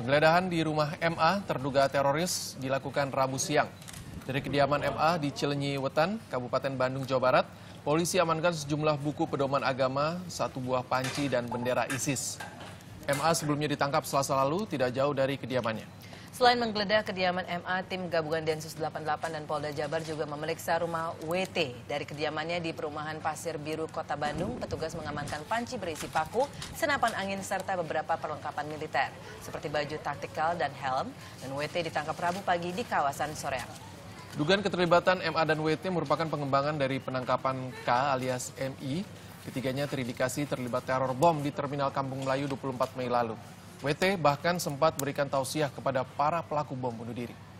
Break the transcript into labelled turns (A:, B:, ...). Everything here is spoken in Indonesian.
A: Penggeledahan di rumah MA terduga teroris dilakukan Rabu siang. Dari kediaman MA di Cilenyi Wetan, Kabupaten Bandung, Jawa Barat, polisi amankan sejumlah buku pedoman agama, satu buah panci, dan bendera ISIS. MA sebelumnya ditangkap selasa lalu tidak jauh dari kediamannya.
B: Selain menggeledah kediaman MA, tim gabungan Densus 88 dan Polda Jabar juga memeriksa rumah WT. Dari kediamannya di perumahan Pasir Biru, Kota Bandung, petugas mengamankan panci berisi paku, senapan angin, serta beberapa perlengkapan militer, seperti baju taktikal dan helm, dan WT ditangkap Rabu pagi di kawasan Soreang.
A: Dugaan keterlibatan MA dan WT merupakan pengembangan dari penangkapan K alias MI. Ketiganya terindikasi terlibat teror bom di Terminal Kampung Melayu 24 Mei lalu. WT bahkan sempat berikan tausiah kepada para pelaku bom bunuh diri.